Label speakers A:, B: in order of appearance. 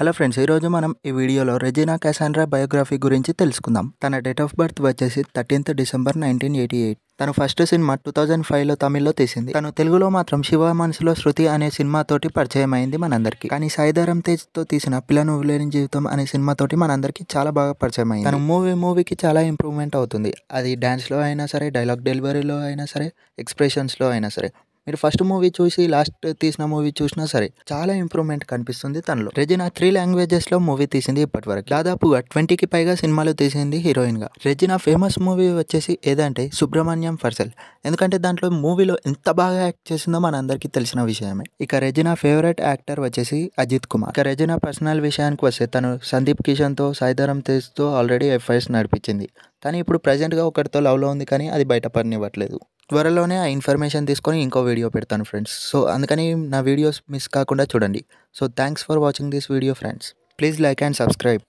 A: hello friends ఈరోజు మనం ఈ వీడియోలో రెజీనా క్యాసాండ్రా బయోగ్రఫీ గురించి తెలుసుకుందాం తన డేట్ ఆఫ్ బర్త్ వచ్చేసి thirteenth December nineteen eighty eight తను ఫస్ట్ సినిమా టూ థౌజండ్ ఫైవ్లో తమిళ్లో తీసింది తను తెలుగులో మాత్రం శివ మనసులో శృతి అనే సినిమాతోటి పరిచయం అయింది మనందరికీ కానీ తేజ్ తేజ్తో తీసిన పిల్ల నువ్వు లేని జీవితం అనే సినిమాతోటి మనందరికీ చాలా బాగా పరిచయం అయింది తను మూవీ మూవీకి చాలా ఇంప్రూవ్మెంట్ అవుతుంది అది డ్యాన్స్లో అయినా సరే డైలాగ్ డెలివరీలో అయినా సరే ఎక్స్ప్రెషన్స్లో అయినా సరే మీరు ఫస్ట్ మూవీ చూసి లాస్ట్ తీసిన మూవీ చూసినా సరే చాలా ఇంప్రూవ్మెంట్ కనిపిస్తుంది తనలో రెజినా త్రీ లాంగ్వేజెస్ లో మూవీ తీసింది ఇప్పటి వరకు దాదాపుగా ట్వంటీకి పైగా సినిమాలు తీసింది హీరోయిన్ గా రెజినా ఫేమస్ మూవీ వచ్చేసి ఏదంటే సుబ్రహ్మణ్యం ఫర్సల్ ఎందుకంటే దాంట్లో మూవీలో ఎంత బాగా యాక్ట్ చేసిందో అందరికీ తెలిసిన విషయమే ఇక రెజినా ఫేవరెట్ యాక్టర్ వచ్చేసి అజిత్ కుమార్ ఇక రెజినా పర్సనల్ విషయానికి వస్తే తను సందీప్ కిషన్తో సాయిధరం తేజ్తో ఆల్రెడీ ఎఫ్ఐఎస్ నడిపించింది కానీ ఇప్పుడు ప్రజెంట్గా ఒకరితో లవ్లో ఉంది కానీ అది బయటపడినివ్వట్లేదు త్వరలోనే ఆ ఇన్ఫర్మేషన్ తీసుకొని ఇంకో వీడియో పెడతాను ఫ్రెండ్స్ సో అందుకని నా వీడియోస్ మిస్ కాకుండా చూడండి so thanks for watching this video friends please like and subscribe